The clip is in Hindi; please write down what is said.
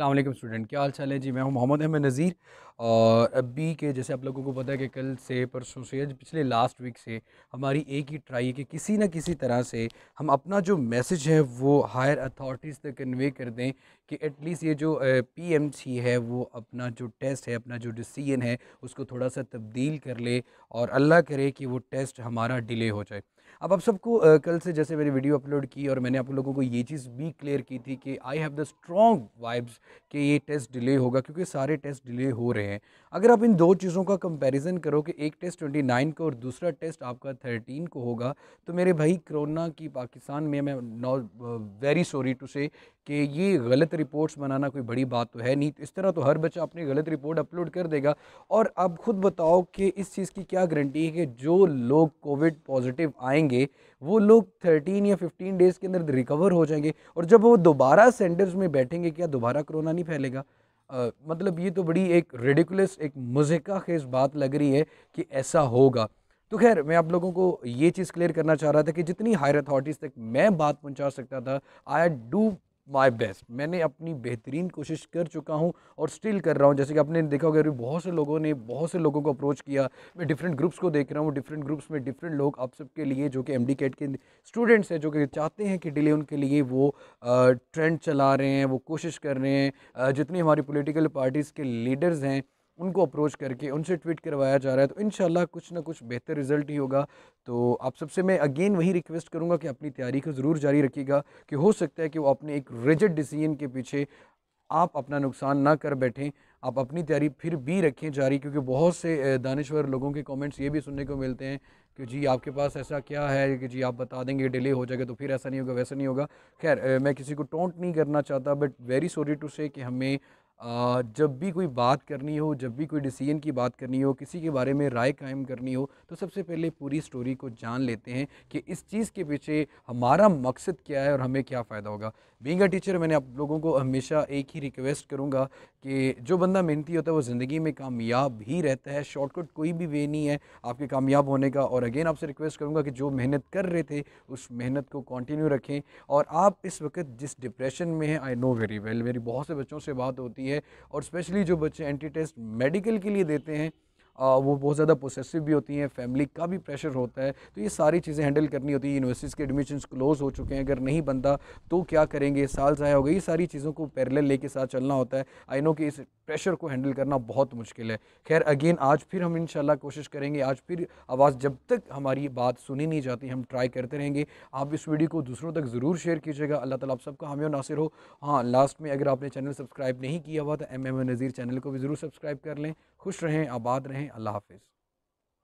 अल्लाम स्टूडेंट क्या हाल चाल है जी मैं हूँ मोहम्मद अहमद नज़ीर और अभी के जैसे आप लोगों को पता है कि कल से परसों से पिछले लास्ट वीक से हमारी एक ही ट्राई है कि किसी ना किसी तरह से हम अपना जो मैसेज है वो हायर अथॉरिटीज़ तक कन्वे कर दें कि एटलीस्ट ये जो पीएमसी है वो अपना जो टेस्ट है अपना जो डिसीजन है उसको थोड़ा सा तब्दील कर ले और अल्लाह करे कि वो टेस्ट हमारा डिले हो जाए अब आप सबको कल से जैसे मैंने वीडियो अपलोड की और मैंने आप लोगों को ये चीज़ भी क्लियर की थी कि I have the strong vibes कि ये टेस्ट डिले होगा क्योंकि सारे टेस्ट डिले हो रहे हैं अगर आप इन दो चीज़ों का कंपैरिजन करो कि एक टेस्ट ट्वेंटी नाइन को और दूसरा टेस्ट आपका थर्टीन को होगा तो मेरे भाई कोरोना की पाकिस्तान में मैं नॉ वेरी सॉरी टू से कि ये गलत रिपोर्ट्स बनाना कोई बड़ी बात तो है नहीं तो इस तरह तो हर बच्चा अपनी गलत रिपोर्ट अपलोड कर देगा और आप ख़ुद बताओ कि इस चीज़ की क्या गारंटी है कि जो लोग कोविड पॉजिटिव आएंगे वो लोग थर्टीन या फिफ्टीन डेज़ के अंदर रिकवर हो जाएंगे और जब वो दोबारा सेंटर्स में बैठेंगे क्या दोबारा कोरोना नहीं फैलेगा आ, मतलब ये तो बड़ी एक रेडिकुलस एक मज़ेका खेज बात लग रही है कि ऐसा होगा तो खैर मैं आप लोगों को ये चीज़ क्लियर करना चाह रहा था कि जितनी हायर अथॉरिटीज़ तक मैं बात पहुंचा सकता था आई डू माय बेस्ट मैंने अपनी बेहतरीन कोशिश कर चुका हूँ और स्टिल कर रहा हूँ जैसे कि आपने देखा होगा बहुत से लोगों ने बहुत से लोगों को अप्रोच किया मैं डिफरेंट ग्रुप्स को देख रहा हूँ डिफरेंट ग्रुप्स में डिफरेंट लोग आप सबके लिए जो कि एम के स्टूडेंट्स हैं जो कि चाहते हैं कि डिले उनके लिए वो ट्रेंड चला रहे हैं वो कोशिश कर रहे हैं जितनी हमारी पोलिटिकल पार्टीज़ के लीडर्स हैं उनको अप्रोच करके उनसे ट्वीट करवाया जा रहा है तो इन कुछ ना कुछ बेहतर रिजल्ट ही होगा तो आप सबसे मैं अगेन वही रिक्वेस्ट करूँगा कि अपनी तैयारी को ज़रूर जारी रखिएगा कि हो सकता है कि वो अपने एक रिजिड डिसीजन के पीछे आप अपना नुकसान ना कर बैठें आप अपनी तैयारी फिर भी रखें जारी क्योंकि बहुत से दानश्वर लोगों के कमेंट्स ये भी सुनने को मिलते हैं कि जी आपके पास ऐसा क्या है कि जी आप बता देंगे डिले हो जाएगा तो फिर ऐसा नहीं होगा वैसा नहीं होगा खैर मैं किसी को टोंट नहीं करना चाहता बट वेरी सॉरी टू से कि हमें जब भी कोई बात करनी हो जब भी कोई डिसीजन की बात करनी हो किसी के बारे में राय कायम करनी हो तो सबसे पहले पूरी स्टोरी को जान लेते हैं कि इस चीज़ के पीछे हमारा मकसद क्या है और हमें क्या फ़ायदा होगा बींग अ टीचर मैंने आप लोगों को हमेशा एक ही रिक्वेस्ट करूँगा कि जो बंदा मेहनती होता है वो ज़िंदगी में कामयाब ही रहता है शॉर्टकट कोई भी वे नहीं है आपके कामयाब होने का और अगेन आपसे रिक्वेस्ट करूँगा कि जो मेहनत कर रहे थे उस मेहनत को कंटिन्यू रखें और आप इस वक्त जिस डिप्रेशन में हैं आई नो वेरी वेल मेरी बहुत से बच्चों से बात होती है है और स्पेशली जो बच्चे एंटी टेस्ट मेडिकल के लिए देते हैं आ, वो बहुत ज़्यादा प्रोसेसिव भी होती हैं फैमिली का भी प्रेशर होता है तो ये सारी चीज़ें हैंडल करनी होती है यूनिवर्सिटीज़ के एडमिशन क्लोज हो चुके हैं अगर नहीं बनता तो क्या करेंगे साल ज़ाया होगा ये सारी चीज़ों को पैरेलल लेके साथ चलना होता है आई नो कि इस प्रेशर को हैंडल करना बहुत मुश्किल है खैर अगेन आज फिर हम इन कोशिश करेंगे आज फिर आवाज़ जब तक हमारी बात सुनी नहीं जाती हम ट्राई करते रहेंगे आप इस वीडियो को दूसरों तक ज़रूर शेयर कीजिएगा अल्लाह ताला आप सबका हमें नासिर हो हाँ लास्ट में अगर आपने चैनल सब्सक्राइब नहीं किया हुआ तो एम एम नज़ीर चैनल को भी ज़रूर सब्सक्राइब कर लें खुश रहें आबाद रहें अल्लाह हाफिज़